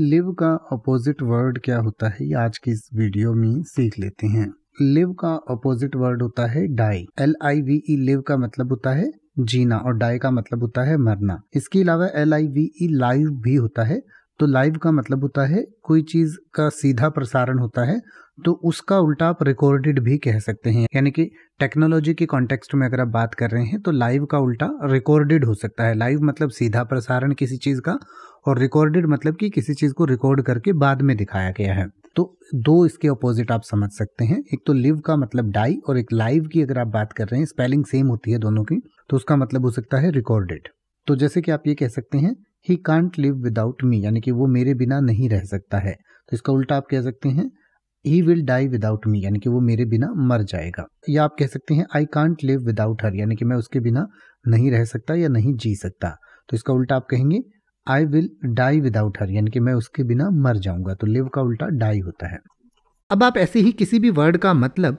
live का opposite word क्या होता है ये आज की इस वीडियो में सीख लेते हैं लिव का अपोजिट वर्ड होता है die L I V E live का मतलब होता है जीना और डाई का मतलब होता है मरना इसके अलावा L I V E live भी होता है तो लाइव का मतलब होता है कोई चीज़ का सीधा प्रसारण होता है तो उसका उल्टा आप रिकॉर्डेड भी कह सकते हैं यानी कि टेक्नोलॉजी के कॉन्टेक्स्ट में अगर आप बात कर रहे हैं तो लाइव का उल्टा रिकॉर्डेड हो सकता है लाइव मतलब सीधा प्रसारण किसी चीज़ का और रिकॉर्डेड मतलब कि किसी चीज़ को रिकॉर्ड करके बाद में दिखाया गया है तो दो इसके अपोजिट आप समझ सकते हैं एक तो लिव का मतलब डाई और एक लाइव की अगर आप बात कर रहे हैं स्पेलिंग सेम होती है दोनों की तो उसका मतलब हो सकता है रिकॉर्डेड तो जैसे कि आप ये कह सकते हैं he can't live without me यानी कि वो मेरे बिना नहीं रह सकता है तो इसका उल्टा आप कह सकते हैं he will die without me यानी कि वो मेरे बिना मर जाएगा या आप कह सकते हैं I can't live without her यानी कि मैं उसके बिना नहीं रह सकता या नहीं जी सकता तो इसका उल्टा आप कहेंगे I will die without her यानी कि मैं उसके बिना मर जाऊंगा तो लिव का उल्टा डाई होता है अब आप ऐसे ही किसी भी वर्ड का मतलब